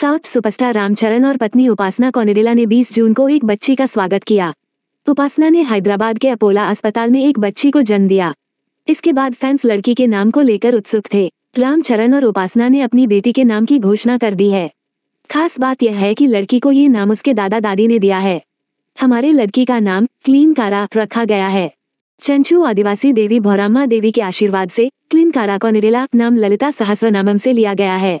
south superstar Ramcharan और पत्नी उपासना कोनेरिला ने 20 जून को एक बच्ची का स्वागत किया उपासना ने हैदराबाद के अपोला अस्पताल में एक बच्ची को जन्म दिया इसके बाद फैंस लड़की के नाम को लेकर उत्सुक थे रामचरण और उपासना ने अपनी बेटी के नाम की घोषणा कर दी है खास बात यह है कि लड़की को ये नाम उसके दादा दादी ने दिया है हमारे लड़की का नाम क्लीन कारा रखा गया है चंचू आदिवासी देवी भोरामा देवी के आशीर्वाद से क्लीन कारा को निरेला नाम ललिता सहस्र नामम से लिया गया है